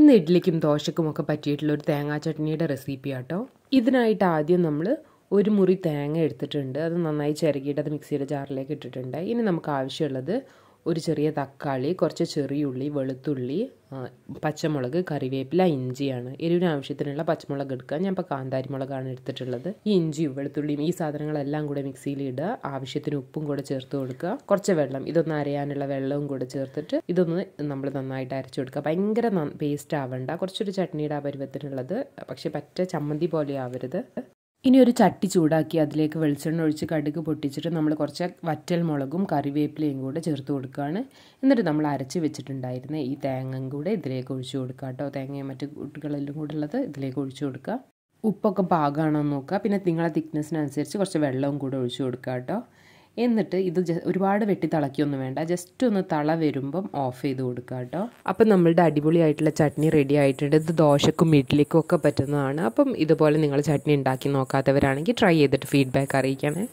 ഇന്ന് ഇഡ്ഡലിക്കും ദോശയ്ക്കും ഒക്കെ പറ്റിയിട്ടുള്ള ഒരു തേങ്ങാ ചട്നിയുടെ റെസിപ്പി ആട്ടോ ഇതിനായിട്ട് ആദ്യം നമ്മൾ ഒരു മുറി തേങ്ങ എടുത്തിട്ടുണ്ട് അത് നന്നായി ചിരകിയിട്ട് അത് മിക്സിയുടെ ജാറിലേക്ക് ഇട്ടിട്ടുണ്ട് ഇനി നമുക്ക് ആവശ്യമുള്ളത് ഒരു ചെറിയ തക്കാളി കുറച്ച് ചെറിയുള്ളി വെളുത്തുള്ളി പച്ചമുളക് കറിവേപ്പില ഇഞ്ചിയാണ് എരിവിന് ആവശ്യത്തിനുള്ള പച്ചമുളക് എടുക്കുക ഞാൻ ഇപ്പോൾ കാന്താരിമുളകാണ് എടുത്തിട്ടുള്ളത് ഈ ഇഞ്ചിയും വെളുത്തുള്ളിയും ഈ സാധനങ്ങളെല്ലാം കൂടെ മിക്സിയിൽ ഇടുക ആവശ്യത്തിന് ഉപ്പും കൂടെ ചേർത്ത് കൊടുക്കുക കുറച്ച് വെള്ളം ഇതൊന്ന് അരയാനുള്ള വെള്ളവും കൂടെ ചേർത്തിട്ട് ഇതൊന്ന് നമ്മൾ നന്നായിട്ട് അരച്ചു കൊടുക്കുക ഭയങ്കര പേസ്റ്റ് ആവണ്ട കുറച്ചൊരു ചട്നിയുടെ ആ പരുവത്തിനുള്ളത് പക്ഷേ പറ്റ ചമ്മന്തി പോലെ ആവരുത് ഇനി ഒരു ചട്ടി ചൂടാക്കി അതിലേക്ക് വെളിച്ചെണ്ണ ഒഴിച്ച് കടുക് പൊട്ടിച്ചിട്ട് നമ്മൾ കുറച്ച് വറ്റൽ മുളകും കറിവേപ്പിലയും കൂടെ ചേർത്ത് കൊടുക്കുകയാണ് എന്നിട്ട് നമ്മൾ അരച്ച് വെച്ചിട്ടുണ്ടായിരുന്ന ഈ തേങ്ങയും കൂടെ ഇതിലേക്ക് ഒഴിച്ചു കൊടുക്കുക കേട്ടോ തേങ്ങയും മറ്റു കൂട്ടുകളെല്ലാം കൂടെ ഉള്ളത് ഇതിലേക്ക് ഒഴിച്ചു കൊടുക്കുക ഉപ്പൊക്കെ പാകമാണോ നോക്കുക പിന്നെ നിങ്ങളെ തിക്നെസ്സിനനുസരിച്ച് കുറച്ച് വെള്ളവും കൂടെ ഒഴിച്ചു കൊടുക്കുക കേട്ടോ എന്നിട്ട് ഇത് ഒരുപാട് വെട്ടി തിളക്കിയൊന്നും വേണ്ട ജസ്റ്റ് ഒന്ന് തള വരുമ്പം ഓഫ് ചെയ്ത് കൊടുക്കുക കേട്ടോ അപ്പം നമ്മളുടെ അടിപൊളിയായിട്ടുള്ള ചട്നി റെഡി ആയിട്ടുണ്ട് ഇത് ദോശക്കും ഇഡ്ഡലിക്കും ഒക്കെ പറ്റുന്നതാണ് അപ്പം ഇതുപോലെ നിങ്ങൾ ചട്നി ഉണ്ടാക്കി നോക്കാത്തവരാണെങ്കിൽ ട്രൈ ചെയ്തിട്ട് ഫീഡ്ബാക്ക് അറിയിക്കണേ